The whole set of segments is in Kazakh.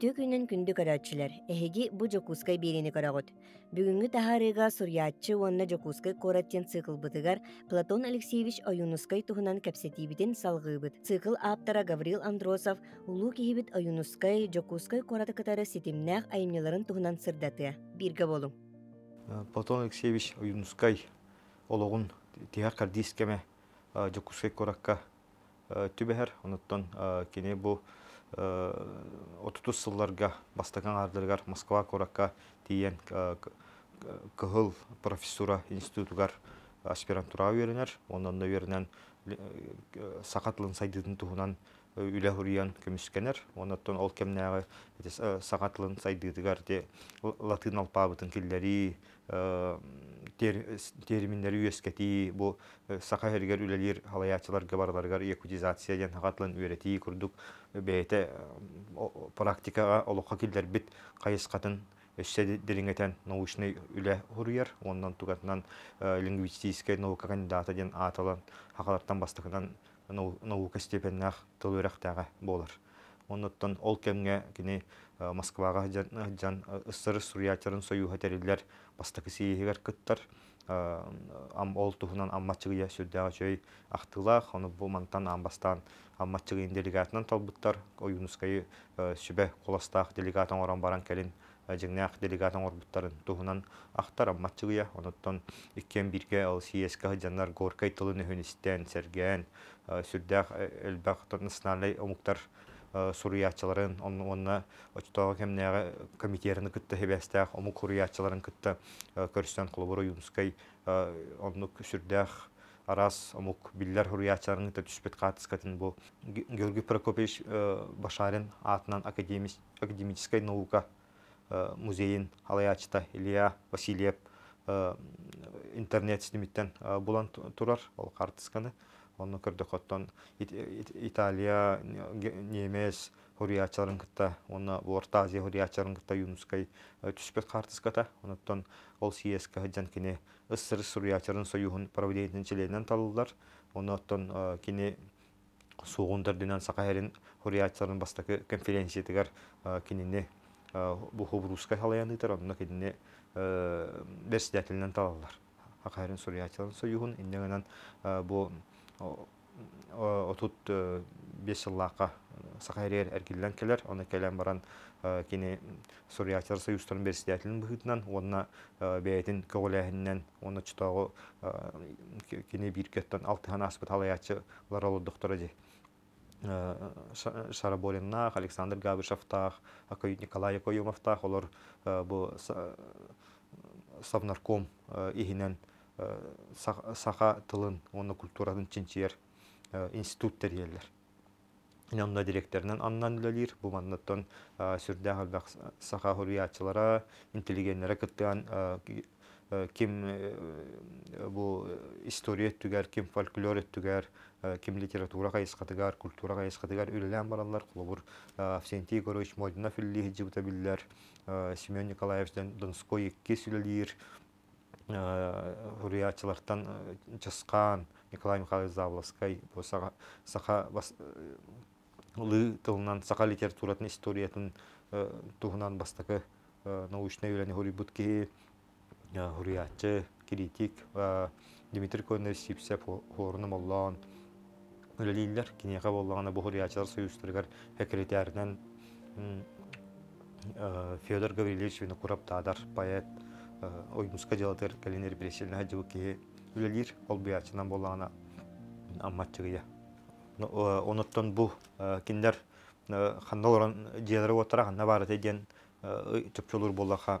Үтү күнін күнді көрәтчілер, әхеге бұ жокускай берені көрағыд. Бүгінгі тахарыға сұрятчы онына жокускай кораттен циклбытыгар Платон Алексеевич Аюнускай тұхынан кәпсетейбітін салғыбыт. Цикл аптара Гаврил Андросов улуу кейбіт Аюнускай жокускай кораты катары сетімнәқ айымнеларын тұхынан сырдаты. Бирге болум. Платон Алексеевич Аюнускай олоғын тиға кардискеме жокускай коракка түбәһәр, онуттан кене бу Э, отутус сылларга бастаган ардыргар Москва коракка тиен э, кыһыл профессура институтугар аспирантура үйренер. Ондан да үйренен э, сақатлын сайдыдын туһунан үлә хуриян көмүскенер. ол кемнәгы сақатлын сайдыдыгар де латын алпабытын килләри терминдер үйескеті, бұл э, сақа әргер үлелер халаячылар ғабарларғар екутизация ден ғатлын үйреті күрдік бәйті практикаға олыққа келдер біт қайысқатын өсе дерінгетен науышны үле ұрыер, ондан тұғатынан э, лингвистийске наука кандидаты ден аталан ғақалардан бастықынан наука степеннің тұл өрақтағы болар. Ондан ол кемге Э, Москваға жан ысыры э, э, суриячарын сою хәтерилер бастакы сейегер кыттар ам ол туһунан амматчыгыя сүрдәгә жөй ахтылах оны бұл мантан амбастан амматчыгы делегатынан талбыттар. оюнускай сөбе қоластақ делегатын оран баран келин ақ делегатын орбуттарын туһунан ақтар амматчыгыя онуттан үккен бірге ал сиэска жаннар горкай тылын өһүнистен серген сүрдәк элбәк тотнысналай омуктар Э, суруячыларын онна очтоо кемнеге комитеттерин кытты хебестях ому куруячыларын күтті. Э, көрсөн кулбуру юмскай э, оннук арас омук биллер хуруячыларын кытты түспет катыскатын бу Георгий Прокопич Башарин атынан академическая наука музейін алаячыта Илья Васильев интернет снимиттен булан турар ол картысканы онны көрдөкоттон Италия немес хуриячарын кытта онна Орта Азия хуриячарын кытта юнускай түспөт картыската онуттан ол сиеска хаджан кине ыссыр хуриячарын союхун правлениятын челенен талылар онуттан кине сугундар динан сакаерин хуриячарын бастакы конференция тигер кинини бу хубруска халаяны тар онна кине берсидателинен талалар акаерин хуриячарын союхун индегенен бу отут э, бес жыллааққа э, сақайрер әргиллен келер оны келен баран э, кини сурятер союзтар университетинин быхытынан онна бээтин көголэһиннен оны чутоогу кене биркеттен алтыхан аспыт алаячы ларолудуктора ди Шараболиннах, Александр Габышевтах, Николай Коюмовтах, олар бұл совнарком иһинен Э, саха тылын, оны культуратын чинчер э, институт терелер. Инонна директорынан аннан үлелер, бұл маннаттан э, сүрдәғі саха хуриятчылара, интеллигенлері кіттіған ким бу история түгәр, ким фольклор түгәр, ким литература кайсқатыгар, культура кайсқатыгар үлелән баралар кулыбур Авсентий Горович Модина филлиһи җибтәбилләр, Семен Николаевич Донской икки сүлелир, Э, руячылардан э, чысқан Николай Михайлович Завловский саха э, лы тылынан саха литературатын историятын туғынан бастағы научный үләне хорибутки хуриятчы критик Дмитрий Конер Сипсеп хорны моллан үлелилер кинеха боллагана бу хуриячылар союзтыргар секретарынан Федор Гаврилович винокурап тадар поэт Э, ойбуска жалатыр калинер брешелна жыл кие үлелир ол биячынан болана амматчыгыя э, онуттон бу э, киндер ханнолорон жиелери отыра ханна бары деген чөпчөлүр болаха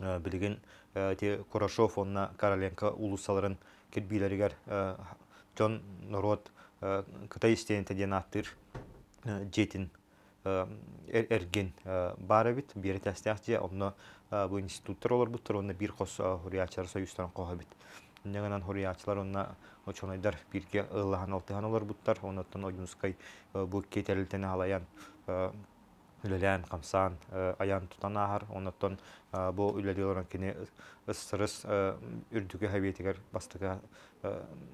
билигин те Курашов онна Короленко ұлысаларын кирбилеригер жон норот кытай истейин теден аттыр жетин эрген бары бит бері тастяк же онно бу институттар олорбуттар онна бир кос хуриячар союзтан кохабит Нягынан хуриячылар онна очонайдар бирге ылахан алтыхан олорбуттар оннаттан огюнскай бу кетерилтен алаян үлелән камсан аян тутан ахар оннаттан бу үлелелерен кини ысырыс үрдүгө хабиетигер бастыга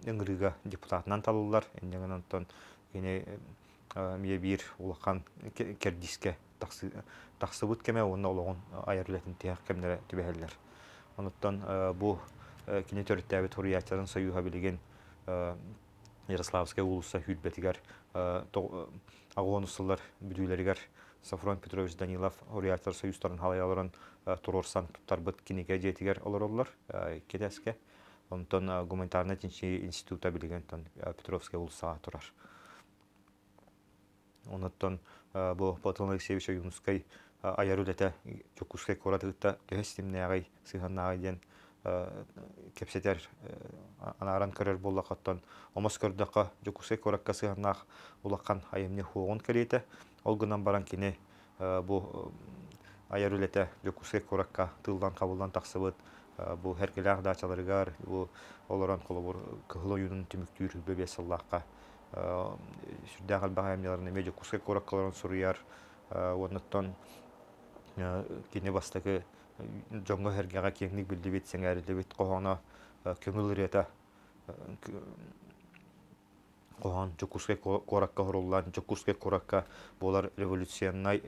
ыңрыга депутатынан талылар нягынан тон кини мие бир улахан кердиске тахсыбыт кеме онна олоғын айырлетін тех кемнере түбәһәлләр. Онуттан бу кине төрттәбе турыятларын союга билеген Ярославская улуса хүлбетигәр агонусылар бүдүләргәр Сафрон Петрович Данилов Ориятар союзтарын халаяларын тұрорсан туттар бит кинеге жетигер олороллар кедеске. Онтон гуманитарный тинчи института билеген тон Петровская улса турар. Онтон Э, бу Платон Алексеевич Юнускай э, аярулета чокускай коратыгытта кехестимнеагай сыханнагай ден э, кепсетер анаран көрөр болла хаттан омос көрдөкка жокускай коракка сыханнах улаккан айымны хуогун келете ол гынан баран кине бу аярулета жокускай коракка тылдан қабылдан таксыбыт бу херкелях дачаларыгар бу олоран колобур кыхло юнун түмүктүүр бебесыллакка сүрдәғал бағамдыларына меже курска кораккаларын суруяр оннуттан кине бастагы жоңго хергега кеңник әрілді сеңәрилибит қоғана көмүл реті кохан жокуске коракка хоруллан жокуске коракка болар революционнай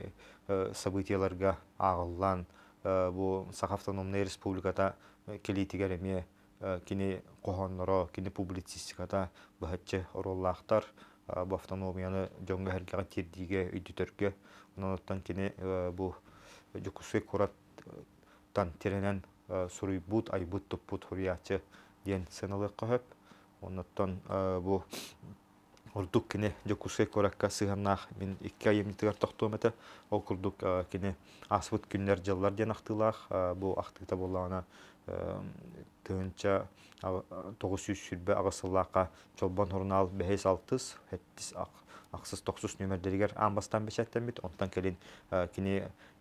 событияларга ағылған, бұл сах республиката келитигер эме Э, кини кохонноро кини публицистиката быһаччы ороллаахтар э, бу автономияны дьонго хергеға тирдиге үйдүтөргө ононуттан кини э, бу жукусуй кураттан теренен суруйбут айбут туппут хуриячы диен сыналыккаһып оннуттан бу урдук кине жокуске коракка сыганнаах мин икки айымнитигар тохтуумете ол құрдық кине аспыт күндер жыллар диен ахтыылаах бу ахтыыта боллаана тыынча тогуз жүз сүрбе ағысыллаққа чолбон хурнал ақсыз тоқсыз нөмірдерігер амбастан бешеттен бит онтан келин кини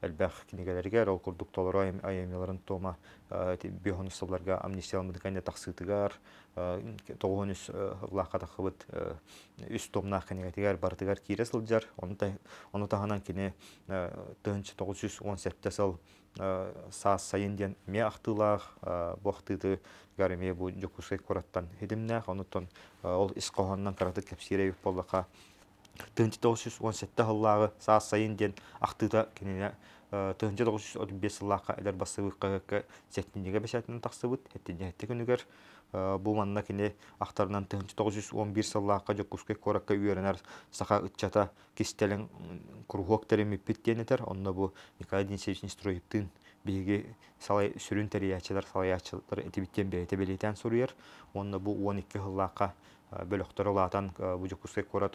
элбэх кинигелергер ол курдук толоро айымиларын тома бихонусовларга амнистиялмыдыкане таксытыгар тоғонус лақа үс томна бартыгар киресылджар жүз он сетте сыл Э, сайынден ме ахтылаах э, бохтыты гареме бұл жүкісі кораттан хедимнаах онутон э, ол ісқоғаннан қарады кәпсері өп тынти тогуз жүз ақтыда жети саас кенене Э, тыһынчы 935 жүз отук бес ыллаахха элер бастыбыкка сеттинниге бесятинен тахсыбыт хеттинне хетте күнүгер э, бул манна кине ахтарынан тыһынчы тоғыз жүз он бир сыллаахка жоккускай коракка үйөренер саха бу николай салай сүрүн этибиттен бейте бу он икки э, бөлөктөр бу корат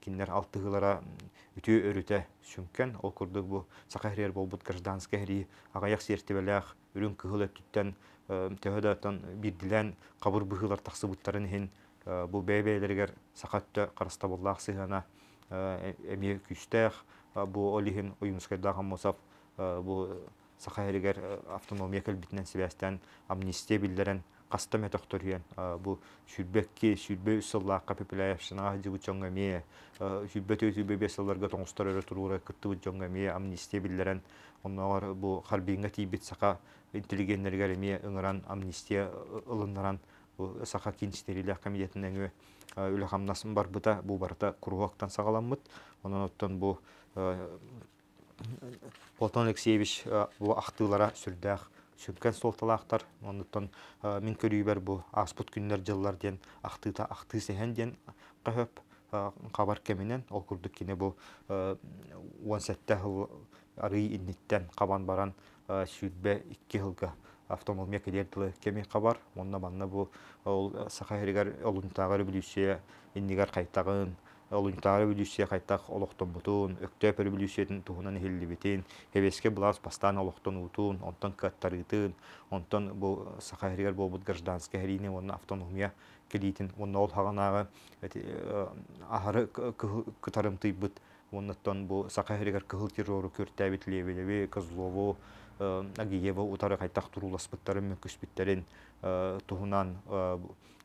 киннер алтыгылара үтү өрүтэ сүмкән ол курдук бу сахарер болбут гражданский хри агаяк сертебелях үрүн кыгыл өттүттен э, төһөдәтен бирдилән кабыр быгылар таксы буттарын хин э, бу бәйбәйләргә сахатта караста буллах сыгана эми э, күстәх бу олихин уюмскайдагы мосап бу сахарергә автономия кел битнән себәстән амнистия билдерен кастам бу хен бу сүрбекки сүрбе үсыллаакка пепеляевшина жыбы чоңгаме сүрбөтө сүрбе бесылларга тоңустар өрө турура кыттыбы чоңгаме амнистия биллерен онноор бу харбингати бит сака интеллигеннерге эме ыңыран амнистия сака саха камиятнегу комитетинен насм барбута бу барта курвактан сагаламут, он оттон бу Платон Алексеевич бу ахтылара сүрдәх сүлкен солталақтар оннуттан э, мен бәр бұл аспут күннер жыллар ден ақтыта ақты сехен ден қыһып қабар э, кеменен ол күрдік кені бұл э, он сәтті ғыл арғи иннеттен қабан баран сүйдбе икки хылга автомобиль мекедердылы кеме қабар онына манна бұл сақай әрігер олын олунтағыр білюсе иннигар қайтағын олунтары бүлүссие қайтақ олоқтон бұтуын, өктөпір туынан туғынан бетін, хевеске бұлас бастан олоқтон ұтуын, онтон каттарытын, онтон бұл сақайрегер болбут гражданске хәрине онын автономия келейтін, онын ол хағанағы э, ахары күтарымты бұт, оннаттон бұл сақайрегер кығыл террору көрттәбет Козлову, э, Агиева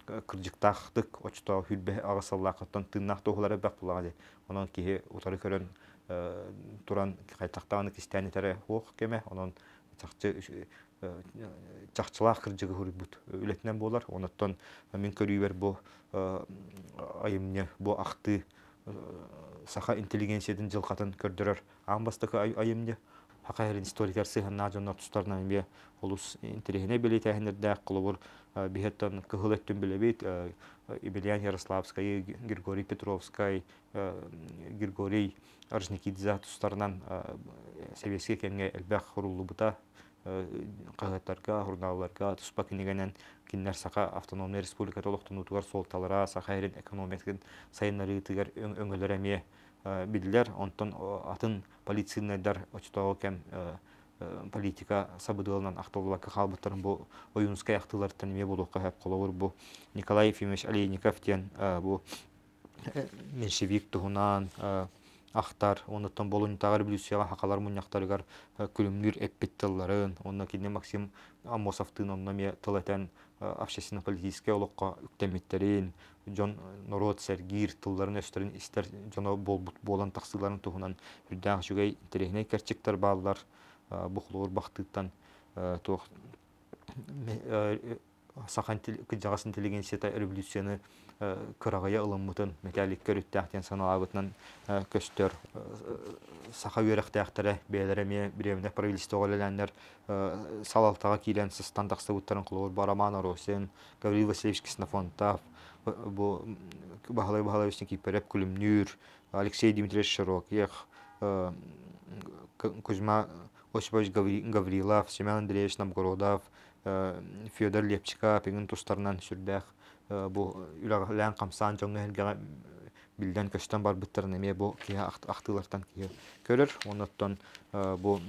Э, кырдьыктаахтык очто хүлбе агасаллаахыттан тыннаах тоохулары бак Онан онон киһи утары көрөн э, туран кистени кистәнитере ох кеме онон чахчы э, чахчылаах кырдьыгы хүрбут үлетинен болар онуттан мен көрүүбер бу айымне бу ахты саха интеллигенциядын жылкатын көрдөрөр аамбастыкы айымне хақайрин историкер сыһынна жоннор тустарна эмбе улус интерегене били тәһнердәк кылыбыр э, бихеттен кыһыл өттүн билебит Емельян э, Ярославская, Григорий Петровская, э, Григорий Аржникидзе тустарынан советский кенге элбәк хурулубута қағаттарға, ғұрналарға, тұспа кінігенен киннер сақа автономный республика толықтың ұтығар талыра, сақа әрін экономикін сайынлары ұтығар өңілер әме Э, билдер онтон э, атын полицийныйдар очтоо кем э, политика сабыдылынан актылбакка халбыттарын бу оюнская актылардан эме болуққа хәп қолауыр бу Николай Ефимович Олейников тен бу меньшевик туһунан ахтар онуттан болун тагар революцияга хакалар муньяктарыгар күлүмнүр эппиттылларын онна кине Максим Амосовтын онна ме тылатан Э, общественно-политический олоққа үктемметтерин, жон э, нород сәргир тылларын өстерін істер жоно э, болбут болан тақсыларын туһунан үрдәң жүгей терехне керчектер баллар бұқлуыр бақтыттан тоқ сақан кыджағас интеллигенция революцияны Э, кырагая ылыммытын металликкер үттәхтен саналабытынан э, көстөр э, саха үйрәхтәхтәре бәләреме бремне правительство голеләннәр салалтага килен сыстан тақсы буттарын кылыр бараман росен гаврил васильевич киснофонтав бу бахалай бахалаевичтин кипереп күлүмнүр алексей дмитриевич широких кузьма осипович гаврилов семен андреевич намгородов федор лепчика пигин тустарынан сүрдәх Э, бу үләрлән камсан җоңны һәлгә билдән көчтән бар биттер неме бу кия ахтылардан кия көрөр оннан э, бу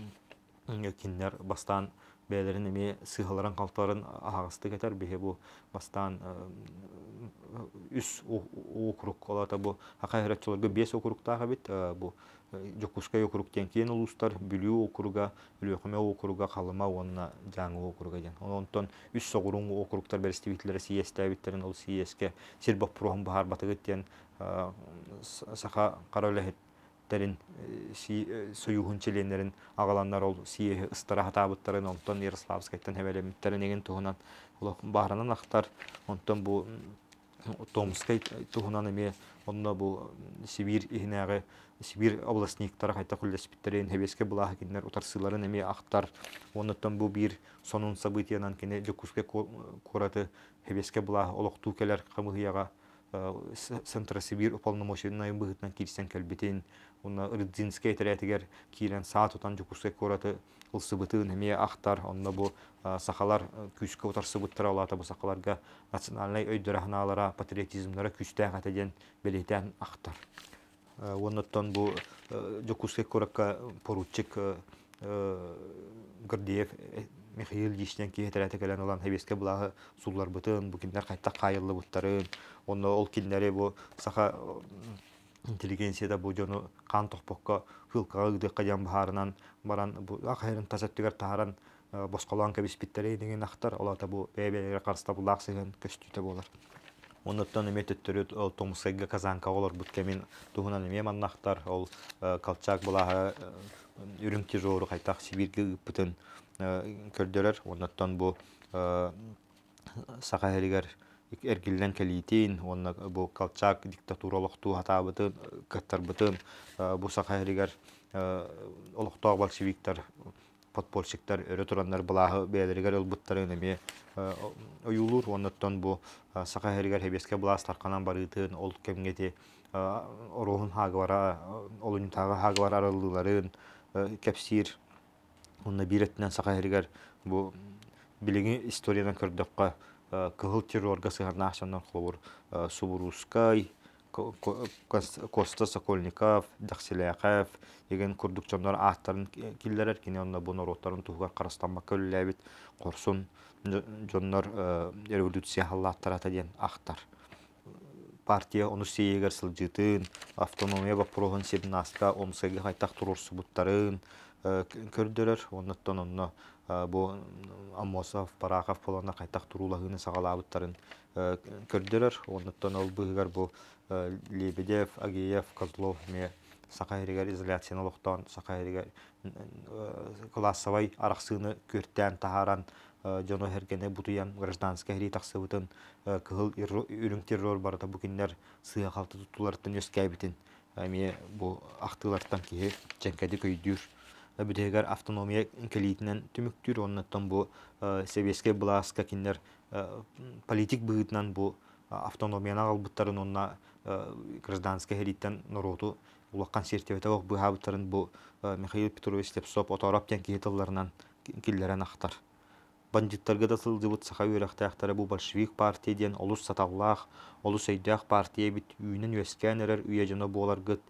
киннер бастан бәлерін эме сыһыларын қалтарын ағысты кетер бе бу бастан э, үс округ олата бу хакайрат 5 бес округтагы бит бу жокускай округтен киен улустар бүлүү округа үлөкөмө округа калыма онна жаңы округа ден онтон үс соғурун округтар берестебитлер сиес табиттерин ол сиеске сирбок пурохун бахар батыгыттен саха каролехеттерин э, суюхун э, челенерин агаланнар ол сиехи ыстыраха таабыттарын онтон ярославскайтан хебелемиттерин эгин туһунан баарынан ахтар онтон бу томскай туһунан эми онно бу сибир иһинээҕи сибир областниктара хайта хуллеспиттерин хебеске булаа кинилер утарсыларын эми ахтар оннуттан бу бир сонун событиянан кине жокуске кураты хебеске булаа олоктуу келер камыхыяга э, центра сибир уполномоченный быһытынан кирсен келбитин уна рыдзинская тәрәтигер киилен саат утан жокуске кураты бұл сыбытын эми ахтар онда бу сахалар күчкө утар сыбыттар алата бу сахаларга национальный өйдөрахналара патриотизмдара күчтәң атаден белетән ахтар оныттан бу жокуске коракка поручик Гордеев э, Михаил Дичтен кейтерәті кәлән олан хәбеске бұлағы сулар бұтын, бу кендер қайтта қайырлы бұттарын, оны ол кендері бу саха интеллигенцияда бу жону кан токпокко хылкага ыдыкка жан баарынан баран ахайрын тасаттыгар тааран э, босколан кебиспиттере деген актар олата бу бэбелере карста булак сыгын болар болор онуттан эме төттөрү томусайга казанка олор буткемин туғынан эме маннактар ол э, колчак булаа э, үрүмти жоғыры кайтак сибирге ыппытын көрдөрөр онуттан бу сака эргиллен кэлиитин уонна э, бу колчак диктатуралохтуу хатаабытын э, кыттарбытын э, бу сахаригер олохтоо большевиктер подпольщиктер өрө тураннар былааһы бээлеригер ылбыттарын эми уюлур онноттон бу сахаригер хебеске булаас тарканан барыытын ол кемгети ороһун хаагавара олунтаагы хаагавара арыллыларын кепсир уна биреттен сахаригер бу билиги историядан көрдөккө кыһыл террорга сыһарнаахсаннар холобур э, субурускай коста сокольников дахсиляхаев деген курдукчоннор ааттарын киллерер кине онна бу народтарын туга карастанбакка өлләбит корсун жоннор э, революция ата дейін ақтар. партия ону сейегер сылжытын автономия вопрогын себнаска омсеге хайтак турурсубуттарын э, көрдөрөр оннаттан онно Э, э, бу аммосов парахов полона кайтак туруулагыны сагалаабыттарын көрдөрөр онуттан ол быгар бу лебедев агеев козлов ме сакайригер изоляциялыктан сакайригер э, классовой араксыны көртән таһаран жано хергене бутуян гражданский хри таксыбытын кыл үрүң террор барда бу киндер сыя халты тутулартын өскәйбитин эми бу ахтылардан кие көйдүр битегер автономия келитинен түмүктүүр оннаттан бу себеске бласка киндер политик бұғытынан бу автономияны албыттарын онна гражданский хериттен народу улаккан сертебетеох быхабыттарын бу Михаил Петрович Лепсоп оторап тен киетылларынан киллерен ахтар. Бандиттарға да сылдыбыт саха үйрәхтәхтәре бу большевик партия ден олус саталлах, олус партия бит үйнен өскән эрер үйе гыт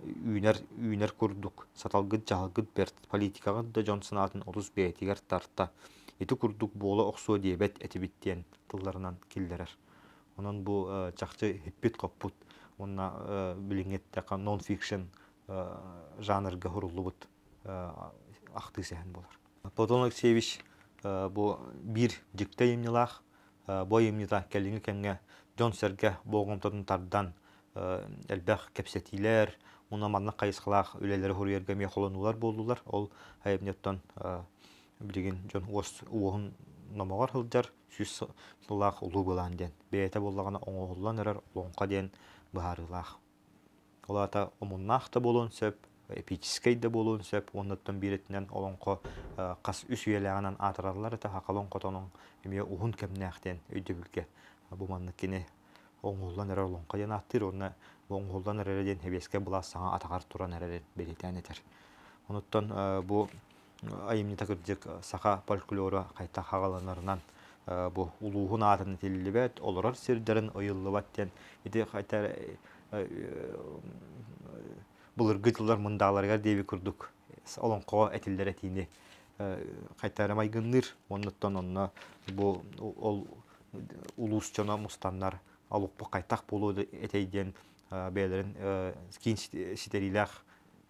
үйнер үйнер курдук саталгыт жаалгыт берт политикага да жон сынаатын отуз бээтигер тартта эти курдук буола оксуо әтібеттен этибиттиэн тылларынан киллерер онон бу ә, чахчы хиппит коппут уна ә, билиңеттека нон фикшн ә, жанрга хуруллубут ахты сэхэн болар платон алексеевич бу бир жикте имнилах бо имнита келиңи кемге жон серге боогомтотун тардан элбэх кепсетилер мунаманна кайысқалаах үлелері хуруерге ме холонулар болдылар. ол хайбнеттон билигин жон уос ұғын намағар хылжар сүс сылаах ұлы булаан ден бээте боллагана оңохуллан эрер олоңка ден быхарылаах олата сөп болуын қас үс та қотоның оңғолдан эреледен әбеске була саңа атағар туран эрелен белитен этер онуттан ә, бу айымны тәкірдек ә, саха фольклору қайта қағаланырынан ә, бу ұлуғын атын тиллибет олорор Еді қайта тен ити кайта былыргы күрдік. Олың қоға курдук әтейінде қайта этини кайтарым айгынныр оннуттан бұл бу жона мұстанлар мустаннар алукпу қайтақ болуу этейден Э, белерин э, кейін ситерилах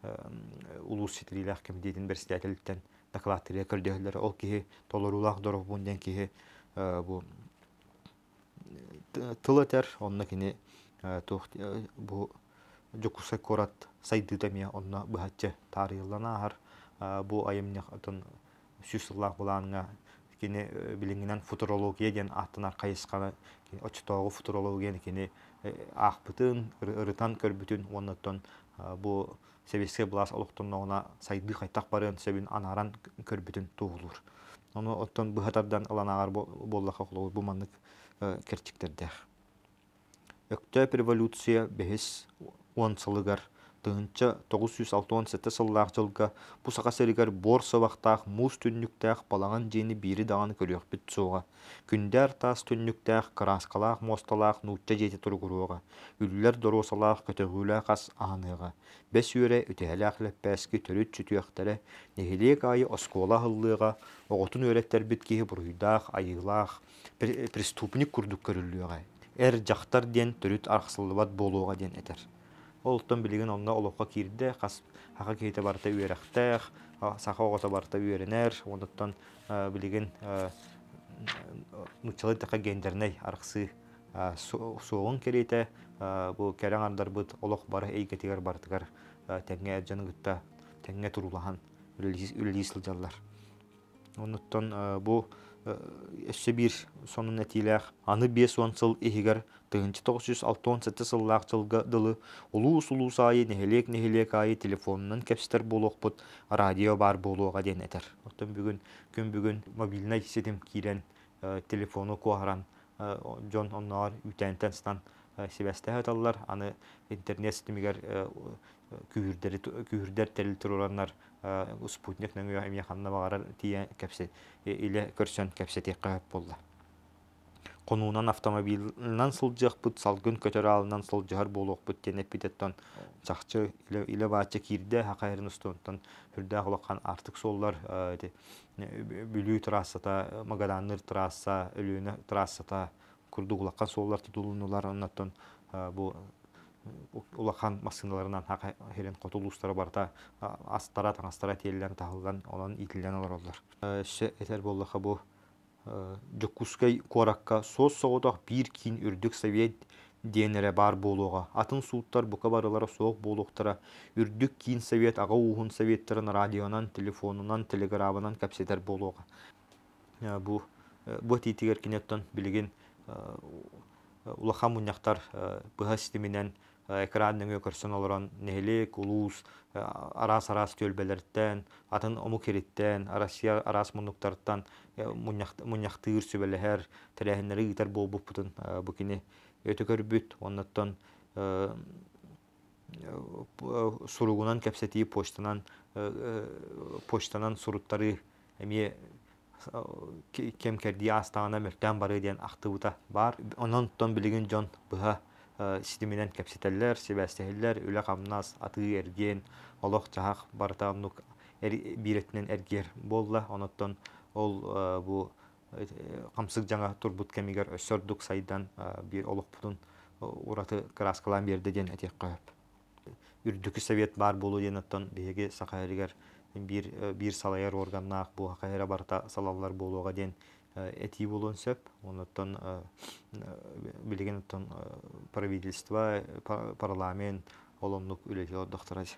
э, улус бір комитетин председательтен докладтыры көрдөһлөр ол киһи толорулах доров бунден киһи бу тыл онына онна кини бу жукуса корат сайдытамия онна быхатчы тарыйланаар бу айымнях атын сүсыллах булаанга кини билиңинен футурология деген атына кайысканы очтоогу футурология кини Э, ақпытын, ырытан көрбүтін, оннаттон э, бұл сәбеске бұлас олықтырнауына сайды қайтақ барын сөбін анаран бүтін туғылыр. Оны оттон бұхатардан ыланағар боллақа құлығыр бұманық э, керчіктерді. Өктөп революция бәхіс он сылыгар тыынча 1960 сыллаах жылга бу сака сергер бор сыбахтаах муз түннүктээх балаган диэни бири даҕаны көрүөхпүт суоҕа күндээр таас түннүктээх кыраскалаах мосталаах нуучча жети тургурууга үллэр доруосалаах көтөгүүлээх ас ааныыға бес үөрэ үтэһэлээх лэппээски төрүт чүтүөхтэрэ нэһилиэк айы оскола хыллыыға оҕотун өреттер киһи буруйдаах айылаах преступник курдук көрүллүөҕэ эр жақтар ден төрүт арқсылыбат болуға ден этер Олтон билигин онда олоққа кирді қас хақа кейте барта үйерақтақ, сақа оғата барта үйерінер, ондаттан ә, билигин нучалы ә, тақа гендерней арқысы ә, соғын керейте, бұл кәрің ардар бұд олоқ бары әйкетегер бартығар тәңге әджаны күтті, тәңге тұрулаған үлілісіл жаллар. ондаттан бұл өссө бир соның аны биэс он сыл егер, тыынчы тоҕус жүз алтон сетте сыллаах жылга дылы улуус улуус айы нэһилиэк радио бар болуға ден этер оттон бүгін, күн бүгін мобильный сетим кирен э, телефону куаран э, жон онноор үтэнтен стан э, себэстэхэталлар аны интернет сетимигер күүрдер спутник нәң үе эмне ханна багара тие кепсе э, иле көрсөн кепсе тие кап болла конунан автомобилнан сылжах бут салгын көтөрө алынан сылжар болок бут тенеп битеттон жакчы иле иле бачы кирде хакайрын устонтон хүрдө кулаккан артык соллар э, бүлүү трассата магаданныр трасса өлүүнө трассата курдугулаккан соллар тутулунулар оннаттон бу улахан массыналарынан хака хелен котулустары барта астара таңастара тиеллен тахылган онан итилен алар олар. Э, этер боллаха бу э, жүккускай коракка соз соғытақ бир кин үрдік совет денере бар болуға. Атын суыттар бұқа барылары соғық болуктара Үрдік кин совет, аға уғын советтерін радионан, телефонынан, телеграбынан кәпсетер болуға. Э, бу бу тетігер улаха муннахтар э, быһа системенен э, экранның көрсөн олорон нехили кулуус э, арас арас төлбелерттен атын омукериттен россия арас мунуктарттан муннахтыыр сөбелехер тэлэхиннери гитар болбуппутун букини өтө көрбүт оннаттан суругунан кепсети почтанан почтанан суруттары эмие кемкердии астаана мөктөн бары деген ахтыбыта бар онон тон билигин дьон быһа э, ситиминен кепсителлер себәстеһиллер үле камнас аты эргиен олох чахах бартаамнук биретинен эргиер болла онотон ол э, бу камсык э, жаңа турбут кемигер өссөрдук сайдан бир олохпутун ураты краскалан берди деген этиэк көһөп үрдүкү совет бар болу диэн оттон биһиги сахааригер бир э, бир салаяр органнаах бу хакайра барта салалар болуга ден э, эти болон сөп онуттон э, билеген оттон правительство парламент олонлук үлөтө дохтораж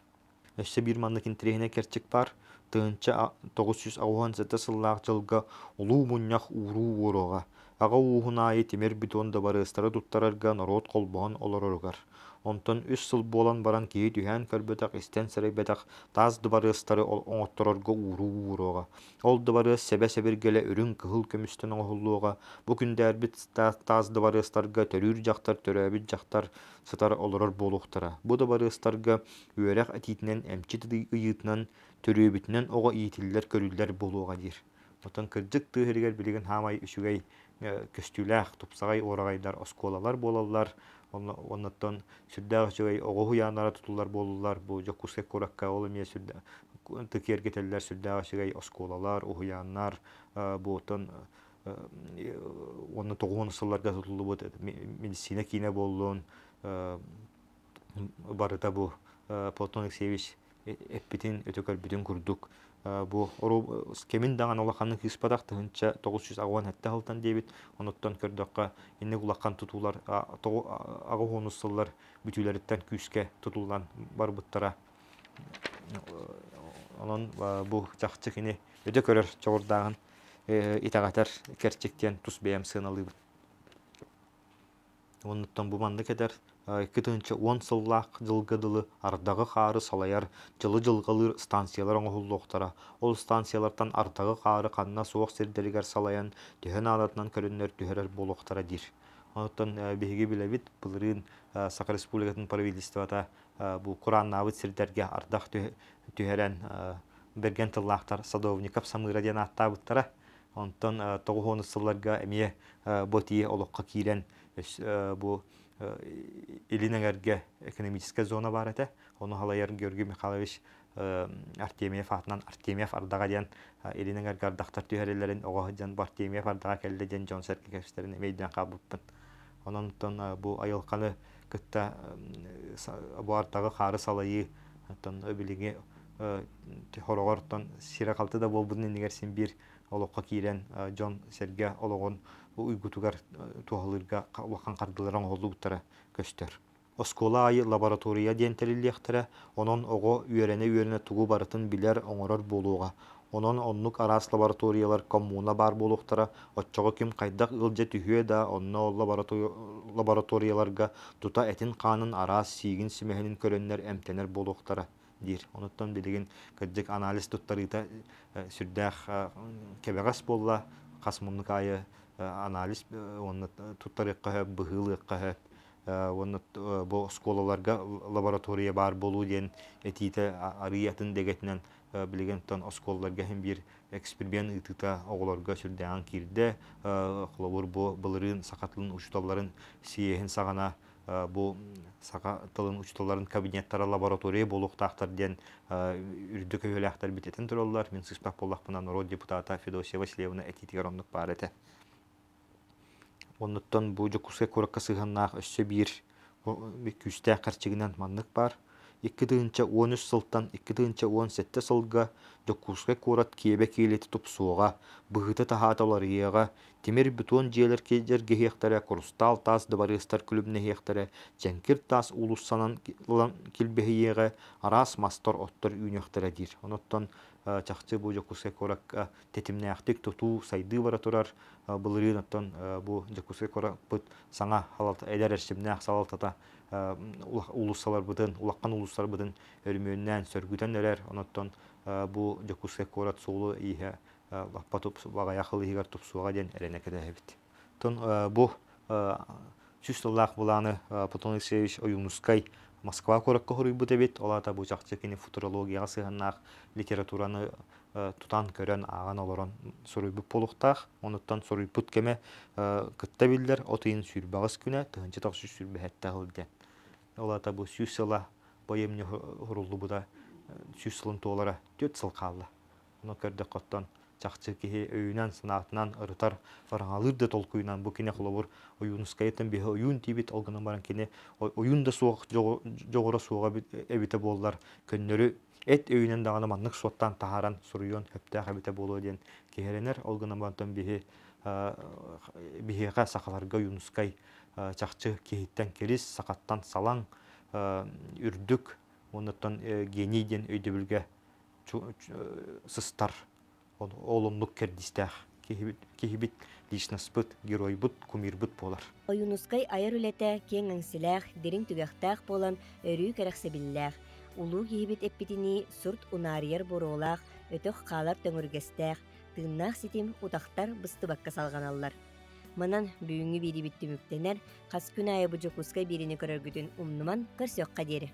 өссө бир манныкин тирехине керчик бар тыынча тогуз жүз ауан сыты сыллаах жылга улуу муннях уруу уорога ага уухунааи темир битон дабарыстары туттарарга народ колбоон олоророгар онтон үс сыл болан баран кии түһэн көрбөтөх истен сырайбэтах таз дыбарыыстары ол оҥотторорго ууру уурога ол дыбарыыс себе себергеле үрүн кыһыл көмүстөн оҥохуллуога бу күндээрбит таас дыбарыыстарга төрүүр жактар төрөөбүт жактар сытар олорор буолуктара бу дыбарыыстарга үөрэх атиитинен эмчи ыйытынан төрөөбүтүнен ого иитиллер көрүүллер буолуога дир отон кырдьык тыыһырыгар билиген хаамай үшүгей көстүләх тупсагай орагайдар осколалар болалар оннаттан сүрдәг жой огу янара тутулар болулар бу жок курске ол эме сүрдә тыкер кетеллер сүрдәг жой осколалар огу яннар э, буутун э, э, онны тогун сылларга тутулу бут медицина кине боллун барыта бу Платон Алексеевич эппитин өтөкөр бүтүн курдук Э, бу ору э, кемин даган улаканын кыспадак тыгынча 900 агуан хатта халтан дебит оноттон көрдөккө инне улакан тутулар агы хонуссыллар бүтүлөрүттөн күске тутулган барбыттара э, онон бу жакчы кини өдө көрөр чогурдагын итагатар керчектен тус бэм сыналыбыт оноттон буманды кедер Э, кытынча он сыллаах жылгыдылы ардағы қары салаяр жылы жылгылыр станциялар оңохуллуохтара ол станциялартан ардагы қары қанына суох сирдеригер салаян түһөн аадатынан көрүннөр түһөрөр болохтара дир онуттан э, биһиги билебит былырын э, Сақы республикатын правительствота бу кураннаабыт сирдерге ардақ түһөрен берген тыллаахтар садовников самыра диэн ааттаабыттара онтон кирен бу әрге экономическая зона бар әті. Оны халайыр Георгий Михайлович э, Артемиев атынан Артемиев ардаға ден әрге э, ардақтар түйәрелерін оға ден Бартемьев ардаға кәлді ден Джон Серке кәпістерін мейден қабыппын. Онынтын э, бұл айылқаны күтті бұл ардағы қары салайы біліңе хорогортон сирақалты да болбудын сен бир олоққа киирен э, жон серге олоғон уйгутугар э, туалырга уакан кардыларын олубуттара көстөр оскола айы лаборатория диентерилиэхтере онон ого үөрене үйеріне тугу барытын билер оңорор болууга онон оннук араас лабораториялар коммуна бар болуктара отчого ким кайдак ылже түһүө да онно лабораторияларга тута этин қанын араас сиигин симэһинин көрөннөр эмтенер болуктара дир онуттан билигин кырдьык анализ туттарыта э, сүрдээх э, кебегас болла касмунукайы э, анализ онна туттарыкка быһыылыкка хөп онна бу сколаларга лаборатория бар болу диэн этиите ариятын дегетинен билеген тон осколларга хим бир эксперимент ытыта оголорга сүрдээн кирде холобур бу былырын сакатлын учтовларын сиэхин сагана Э, бұл сақа тылын учтыларын кабинеттара лаборатория болуқтақтар ден э, үрдік ақтар бітетін тұрылар. Мен сұспақ ақпынан народ депутата Федосия Василевіна әтетігер ондық бар әті. Онныттан бұл жүкіске көріккі сығыннақ үші бір күсті қарчығынан маннық бар иккитыынча уон үс сылтан иккитыынча уон сетте сылга доккуска курат киэбэ киилити тупсуоға быһыты таһааталарыйаға тимир бутуон дьиэлэр киэргеһиэхтэрэ курустаал таас дыбарыыстар күлүмнэһиэхтэрэ жанкир таас улуссанан килбэһиэҕэ араас мастор оттор үүнүөхтэрэ дир оноттон э, чакчы бу жокуска корак э, тетимнээхтик тутуу сайды бара турар э, былырыын оттон бу жокуска коракпыт саңа халат эдер эрсимнээх улуссалар улаккан улуссар бытын өрмөөннән сөргүтән әләр, бу докуске корат сулу иһе лаппа тупс багая хылы хигар ден элене кедебит. Тон бу чүстөллах буланы Платон Алексеевич Оюнускай Москва коракка хорый дебит, олата бу жакчы кини футурологияга литератураны тутан көрөн аган олорон суруйбук болуктаах, онуттан суруйбут кеме кытта билдер, отыйын сүрбагыс күнэ, тыгынчы токсу сүрбэхэтта хылды олата бұл сүйіс сыла бойемне хұрулы бұда сүйіс төт сыл Оны көрді қоттан чақчы кеге өйінен сынатынан ұрытар фарғалыр де толқуынан бұл кене құлабыр ойуныскайтын бе ойын тибит олғынан баран кене ойын суық суға болдар эт өйінен дағаны маннық суаттан тахаран сұруйон хөптә әбіте болу деген кеғеренер олғынан барантын бе э, бихеға чақчы э, кейттен келес сақаттан салаң э, үрдік онытон э, генейден өйдөбүлге сыстар олумлук кердистях кихибит личностьбыт геройбыт кумирбыт болар оюнускай айыр үлете кең аңсилах дерин түгәхтах болан өрүү керексебиллах улуу кихибит эппитини сурт унарияр бороолах өтөх каалар төңөргестэх тыыннаах ситим утахтар быстыбакка салганаллар манан бүйүңү бири биттимүктенер хас күн айы бұжы куска бирини көрөргүтүн умнуман қырсық қадері.